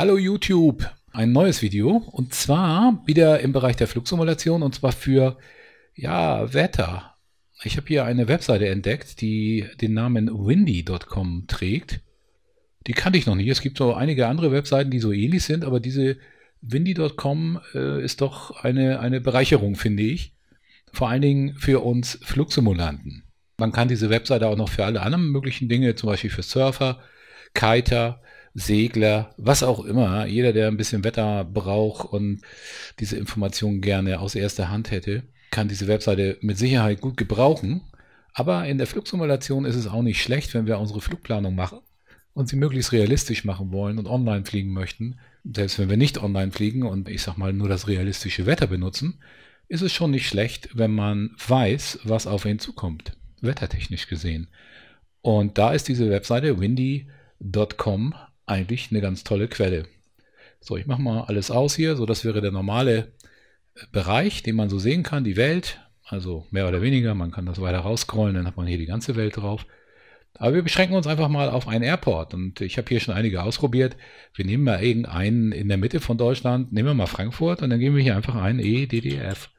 Hallo YouTube, ein neues Video und zwar wieder im Bereich der Flugsimulation und zwar für ja, Wetter. Ich habe hier eine Webseite entdeckt, die den Namen windy.com trägt. Die kannte ich noch nicht. Es gibt so einige andere Webseiten, die so ähnlich sind, aber diese windy.com äh, ist doch eine, eine Bereicherung, finde ich. Vor allen Dingen für uns Flugsimulanten. Man kann diese Webseite auch noch für alle anderen möglichen Dinge, zum Beispiel für Surfer, Kiter, Segler, was auch immer. Jeder, der ein bisschen Wetter braucht und diese Informationen gerne aus erster Hand hätte, kann diese Webseite mit Sicherheit gut gebrauchen. Aber in der Flugsimulation ist es auch nicht schlecht, wenn wir unsere Flugplanung machen und sie möglichst realistisch machen wollen und online fliegen möchten. Selbst wenn wir nicht online fliegen und ich sag mal nur das realistische Wetter benutzen, ist es schon nicht schlecht, wenn man weiß, was auf ihn zukommt, wettertechnisch gesehen. Und da ist diese Webseite windy.com eigentlich eine ganz tolle Quelle. So, ich mache mal alles aus hier. So, das wäre der normale äh, Bereich, den man so sehen kann, die Welt. Also mehr oder weniger, man kann das weiter rausscrollen, dann hat man hier die ganze Welt drauf. Aber wir beschränken uns einfach mal auf einen Airport. Und ich habe hier schon einige ausprobiert. Wir nehmen mal irgendeinen in der Mitte von Deutschland, nehmen wir mal Frankfurt und dann geben wir hier einfach ein EDDF.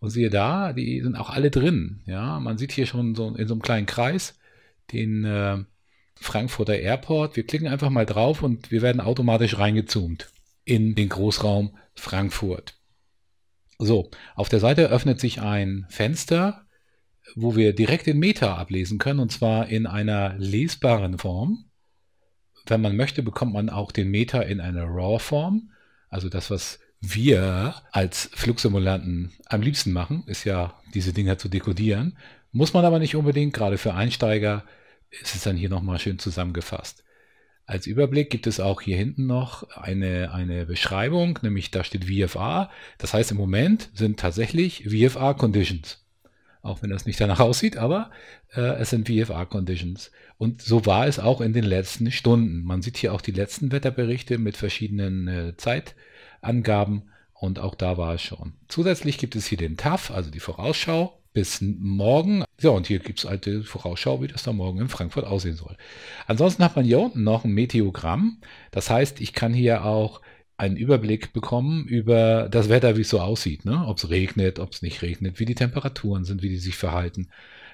Und siehe da, die sind auch alle drin. Ja, man sieht hier schon so in so einem kleinen Kreis den, äh, Frankfurter Airport. Wir klicken einfach mal drauf und wir werden automatisch reingezoomt in den Großraum Frankfurt. So, auf der Seite öffnet sich ein Fenster, wo wir direkt den Meta ablesen können und zwar in einer lesbaren Form. Wenn man möchte, bekommt man auch den Meta in einer RAW-Form. Also das, was wir als Flugsimulanten am liebsten machen, ist ja, diese Dinger zu dekodieren. Muss man aber nicht unbedingt, gerade für Einsteiger ist es dann hier nochmal schön zusammengefasst. Als Überblick gibt es auch hier hinten noch eine, eine Beschreibung, nämlich da steht VFA. Das heißt, im Moment sind tatsächlich VFA-Conditions. Auch wenn das nicht danach aussieht, aber äh, es sind VFA-Conditions. Und so war es auch in den letzten Stunden. Man sieht hier auch die letzten Wetterberichte mit verschiedenen äh, Zeitangaben und auch da war es schon. Zusätzlich gibt es hier den TAF, also die Vorausschau bis morgen. Ja, und hier gibt es alte Vorausschau, wie das da morgen in Frankfurt aussehen soll. Ansonsten hat man hier unten noch ein Meteogramm. Das heißt, ich kann hier auch einen Überblick bekommen über das Wetter, wie es so aussieht. Ne? Ob es regnet, ob es nicht regnet, wie die Temperaturen sind, wie die sich verhalten,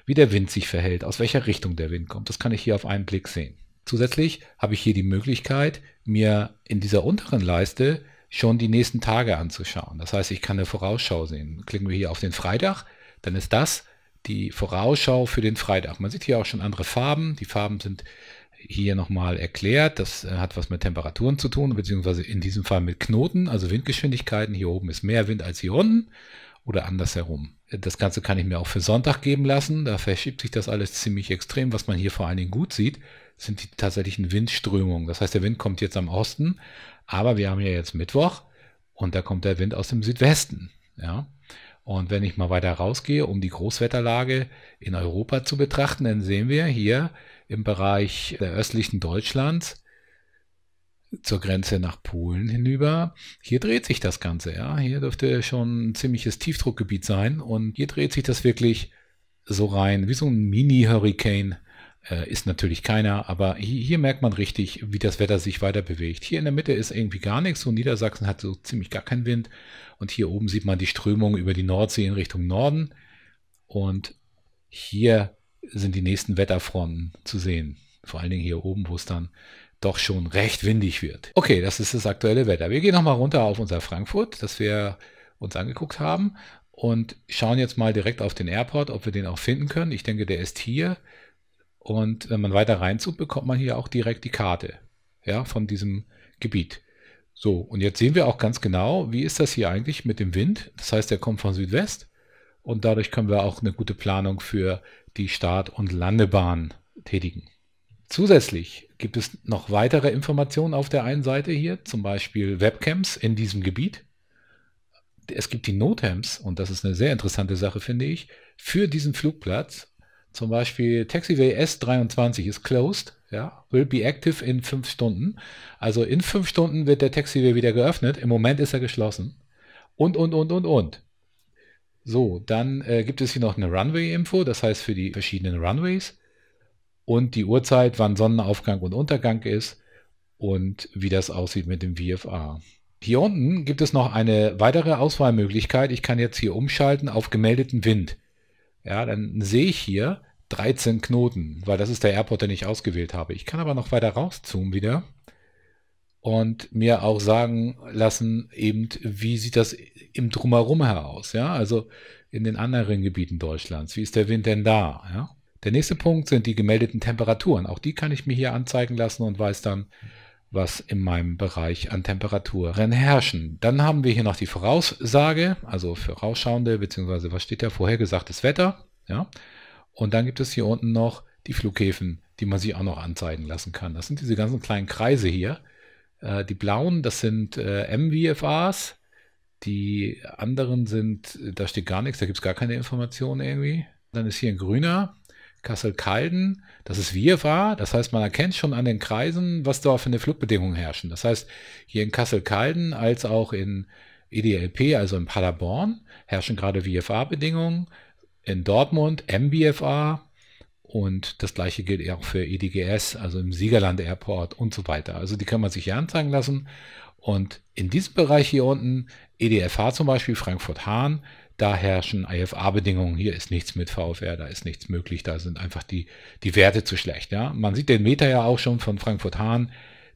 wie der Wind sich verhält, aus welcher Richtung der Wind kommt. Das kann ich hier auf einen Blick sehen. Zusätzlich habe ich hier die Möglichkeit, mir in dieser unteren Leiste schon die nächsten Tage anzuschauen. Das heißt, ich kann eine Vorausschau sehen. Klicken wir hier auf den Freitag, dann ist das die Vorausschau für den Freitag. Man sieht hier auch schon andere Farben. Die Farben sind hier nochmal erklärt. Das äh, hat was mit Temperaturen zu tun, beziehungsweise in diesem Fall mit Knoten, also Windgeschwindigkeiten. Hier oben ist mehr Wind als hier unten oder andersherum. Das Ganze kann ich mir auch für Sonntag geben lassen. Da verschiebt sich das alles ziemlich extrem. Was man hier vor allen Dingen gut sieht, sind die tatsächlichen Windströmungen. Das heißt, der Wind kommt jetzt am Osten, aber wir haben ja jetzt Mittwoch und da kommt der Wind aus dem Südwesten. Ja, und wenn ich mal weiter rausgehe, um die Großwetterlage in Europa zu betrachten, dann sehen wir hier im Bereich der östlichen Deutschlands zur Grenze nach Polen hinüber. Hier dreht sich das Ganze, ja. Hier dürfte schon ein ziemliches Tiefdruckgebiet sein und hier dreht sich das wirklich so rein, wie so ein Mini-Hurricane äh, ist natürlich keiner, aber hier, hier, merkt man richtig, wie das Wetter sich weiter bewegt. Hier in der Mitte ist irgendwie gar nichts, so Niedersachsen hat so ziemlich gar keinen Wind. Und hier oben sieht man die Strömung über die Nordsee in Richtung Norden. Und hier sind die nächsten Wetterfronten zu sehen. Vor allen Dingen hier oben, wo es dann doch schon recht windig wird. Okay, das ist das aktuelle Wetter. Wir gehen nochmal runter auf unser Frankfurt, das wir uns angeguckt haben und schauen jetzt mal direkt auf den Airport, ob wir den auch finden können. Ich denke, der ist hier. Und wenn man weiter reinzoomt, bekommt man hier auch direkt die Karte ja, von diesem Gebiet. So, und jetzt sehen wir auch ganz genau, wie ist das hier eigentlich mit dem Wind. Das heißt, der kommt von Südwest und dadurch können wir auch eine gute Planung für die Start- und Landebahn tätigen. Zusätzlich gibt es noch weitere Informationen auf der einen Seite hier, zum Beispiel Webcams in diesem Gebiet. Es gibt die Notams, und das ist eine sehr interessante Sache, finde ich, für diesen Flugplatz zum Beispiel Taxiway S23 ist closed, ja, will be active in fünf Stunden. Also in fünf Stunden wird der Taxiway wieder geöffnet. Im Moment ist er geschlossen. Und, und, und, und, und. So, dann äh, gibt es hier noch eine Runway-Info, das heißt für die verschiedenen Runways und die Uhrzeit, wann Sonnenaufgang und Untergang ist und wie das aussieht mit dem VFA. Hier unten gibt es noch eine weitere Auswahlmöglichkeit. Ich kann jetzt hier umschalten auf gemeldeten Wind ja, dann sehe ich hier 13 Knoten, weil das ist der Airport, den ich ausgewählt habe. Ich kann aber noch weiter rauszoomen wieder und mir auch sagen lassen, eben, wie sieht das im Drumherum heraus, ja, also in den anderen Gebieten Deutschlands, wie ist der Wind denn da, ja. Der nächste Punkt sind die gemeldeten Temperaturen. Auch die kann ich mir hier anzeigen lassen und weiß dann, was in meinem Bereich an Temperaturen herrschen. Dann haben wir hier noch die Voraussage, also vorausschauende, beziehungsweise was steht da, vorhergesagtes Wetter. Ja? Und dann gibt es hier unten noch die Flughäfen, die man sich auch noch anzeigen lassen kann. Das sind diese ganzen kleinen Kreise hier. Äh, die blauen, das sind äh, MVFAs. Die anderen sind, äh, da steht gar nichts, da gibt es gar keine Informationen irgendwie. Dann ist hier ein grüner, Kassel-Calden, dass es wir war. Das heißt, man erkennt schon an den Kreisen, was da für eine Flugbedingungen herrschen. Das heißt, hier in Kassel-Calden als auch in EDLP, also in Paderborn, herrschen gerade VFA-Bedingungen. In Dortmund MBFA und das gleiche gilt auch für EDGS, also im Siegerland Airport und so weiter. Also die kann man sich hier anzeigen lassen. Und in diesem Bereich hier unten, EDFH zum Beispiel, Frankfurt-Hahn, da herrschen IFA-Bedingungen, hier ist nichts mit VfR, da ist nichts möglich, da sind einfach die, die Werte zu schlecht. Ja? Man sieht den Meter ja auch schon von Frankfurt Hahn,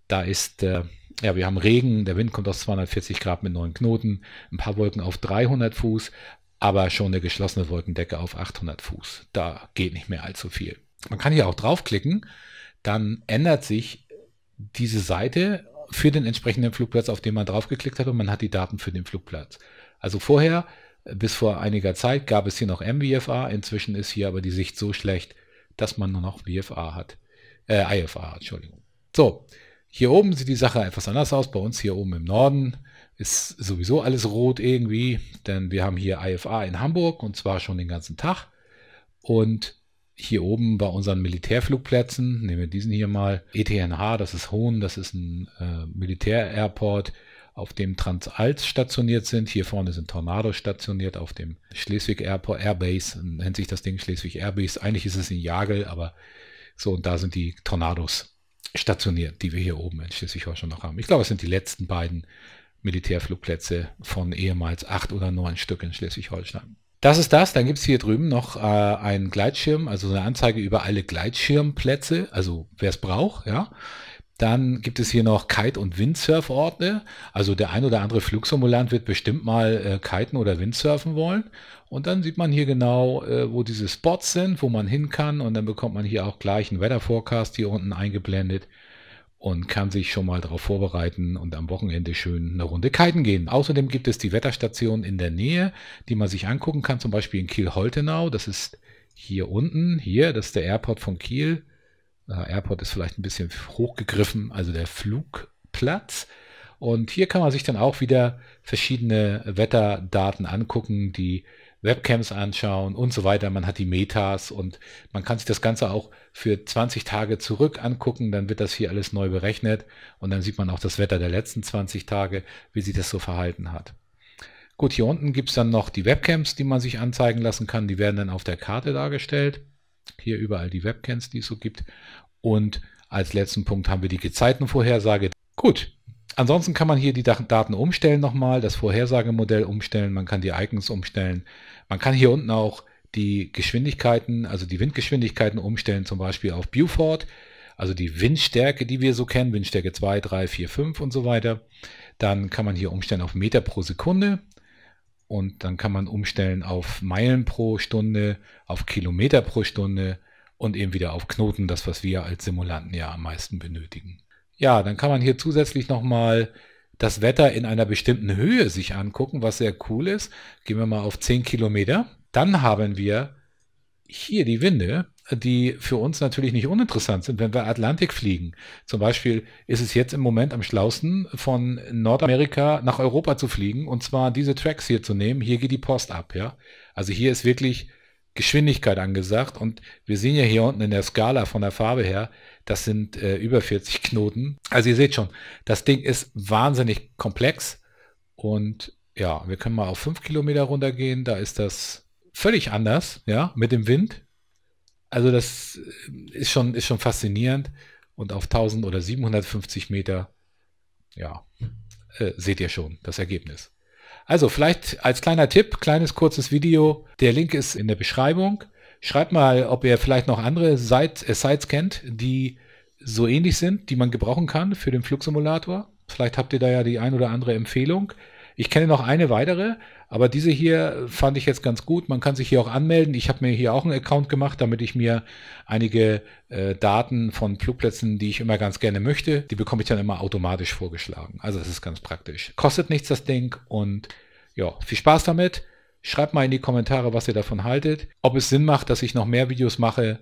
da ist, äh, ja, wir haben Regen, der Wind kommt aus 240 Grad mit neun Knoten, ein paar Wolken auf 300 Fuß, aber schon eine geschlossene Wolkendecke auf 800 Fuß. Da geht nicht mehr allzu viel. Man kann hier auch draufklicken, dann ändert sich diese Seite für den entsprechenden Flugplatz, auf den man draufgeklickt hat und man hat die Daten für den Flugplatz. Also vorher bis vor einiger Zeit gab es hier noch MVFA, inzwischen ist hier aber die Sicht so schlecht, dass man nur noch VFA hat. Äh, IFA, Entschuldigung. So, hier oben sieht die Sache etwas anders aus. Bei uns hier oben im Norden ist sowieso alles rot irgendwie, denn wir haben hier IFA in Hamburg und zwar schon den ganzen Tag. Und hier oben bei unseren Militärflugplätzen, nehmen wir diesen hier mal, ETNH, das ist Hohn, das ist ein äh, Militärairport. airport auf dem Transalps stationiert sind. Hier vorne sind Tornado stationiert auf dem Schleswig Airport Airbase, nennt sich das Ding Schleswig Airbase. Eigentlich ist es in Jagel, aber so und da sind die Tornados stationiert, die wir hier oben in Schleswig-Holstein noch haben. Ich glaube, es sind die letzten beiden Militärflugplätze von ehemals acht oder neun Stück in Schleswig-Holstein. Das ist das. Dann gibt es hier drüben noch äh, einen Gleitschirm, also eine Anzeige über alle Gleitschirmplätze, also wer es braucht, ja. Dann gibt es hier noch Kite- und Windsurf-Orte. Also der ein oder andere Flugsimulant wird bestimmt mal äh, kiten oder Windsurfen wollen. Und dann sieht man hier genau, äh, wo diese Spots sind, wo man hin kann. Und dann bekommt man hier auch gleich einen Weather Forecast hier unten eingeblendet und kann sich schon mal darauf vorbereiten und am Wochenende schön eine Runde kiten gehen. Außerdem gibt es die Wetterstationen in der Nähe, die man sich angucken kann, zum Beispiel in Kiel-Holtenau. Das ist hier unten, hier, das ist der Airport von Kiel. Äh, Airport ist vielleicht ein bisschen hochgegriffen, also der Flugplatz. Und hier kann man sich dann auch wieder verschiedene Wetterdaten angucken, die Webcams anschauen und so weiter. Man hat die Metas und man kann sich das Ganze auch für 20 Tage zurück angucken. Dann wird das hier alles neu berechnet und dann sieht man auch das Wetter der letzten 20 Tage, wie sich das so verhalten hat. Gut, hier unten gibt es dann noch die Webcams, die man sich anzeigen lassen kann. Die werden dann auf der Karte dargestellt. Hier überall die Webcams, die es so gibt. Und als letzten Punkt haben wir die Gezeitenvorhersage. Gut, Ansonsten kann man hier die Daten umstellen nochmal, das Vorhersagemodell umstellen, man kann die Icons umstellen. Man kann hier unten auch die Geschwindigkeiten, also die Windgeschwindigkeiten umstellen, zum Beispiel auf Beaufort, also die Windstärke, die wir so kennen, Windstärke 2, 3, 4, 5 und so weiter. Dann kann man hier umstellen auf Meter pro Sekunde. Und dann kann man umstellen auf Meilen pro Stunde, auf Kilometer pro Stunde und eben wieder auf Knoten, das was wir als Simulanten ja am meisten benötigen. Ja, dann kann man hier zusätzlich nochmal das Wetter in einer bestimmten Höhe sich angucken, was sehr cool ist. Gehen wir mal auf 10 Kilometer. Dann haben wir hier die Winde die für uns natürlich nicht uninteressant sind, wenn wir Atlantik fliegen. Zum Beispiel ist es jetzt im Moment am schlausten, von Nordamerika nach Europa zu fliegen und zwar diese Tracks hier zu nehmen. Hier geht die Post ab, ja. Also hier ist wirklich Geschwindigkeit angesagt und wir sehen ja hier unten in der Skala von der Farbe her, das sind äh, über 40 Knoten. Also ihr seht schon, das Ding ist wahnsinnig komplex und ja, wir können mal auf 5 Kilometer runtergehen, da ist das völlig anders, ja, mit dem Wind. Also das äh, ist schon, ist schon faszinierend. Und auf 1000 oder 750 Meter, ja, äh, seht ihr schon das Ergebnis. Also vielleicht als kleiner Tipp, kleines kurzes Video. Der Link ist in der Beschreibung. Schreibt mal, ob ihr vielleicht noch andere Sites, äh, Sites kennt, die so ähnlich sind, die man gebrauchen kann für den Flugsimulator. Vielleicht habt ihr da ja die ein oder andere Empfehlung. Ich kenne noch eine weitere, aber diese hier fand ich jetzt ganz gut. Man kann sich hier auch anmelden. Ich habe mir hier auch einen Account gemacht, damit ich mir einige äh, Daten von Flugplätzen, die ich immer ganz gerne möchte, die bekomme ich dann immer automatisch vorgeschlagen. Also es ist ganz praktisch. Kostet nichts das Ding und ja, viel Spaß damit. Schreibt mal in die Kommentare, was ihr davon haltet. Ob es Sinn macht, dass ich noch mehr Videos mache,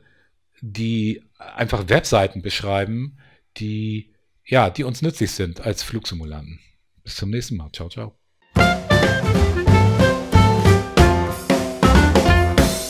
die einfach Webseiten beschreiben, die ja, die uns nützlich sind als Flugsimulanten. Bis zum nächsten Mal. Ciao, ciao.